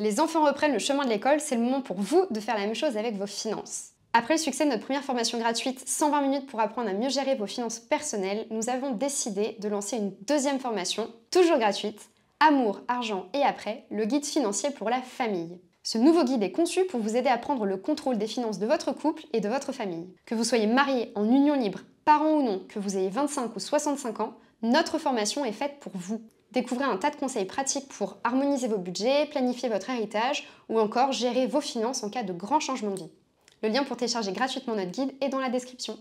Les enfants reprennent le chemin de l'école, c'est le moment pour vous de faire la même chose avec vos finances. Après le succès de notre première formation gratuite 120 minutes pour apprendre à mieux gérer vos finances personnelles, nous avons décidé de lancer une deuxième formation, toujours gratuite, Amour, argent et après, le guide financier pour la famille. Ce nouveau guide est conçu pour vous aider à prendre le contrôle des finances de votre couple et de votre famille. Que vous soyez marié en union libre, parents ou non, que vous ayez 25 ou 65 ans, notre formation est faite pour vous. Découvrez un tas de conseils pratiques pour harmoniser vos budgets, planifier votre héritage ou encore gérer vos finances en cas de grand changement de vie. Le lien pour télécharger gratuitement notre guide est dans la description.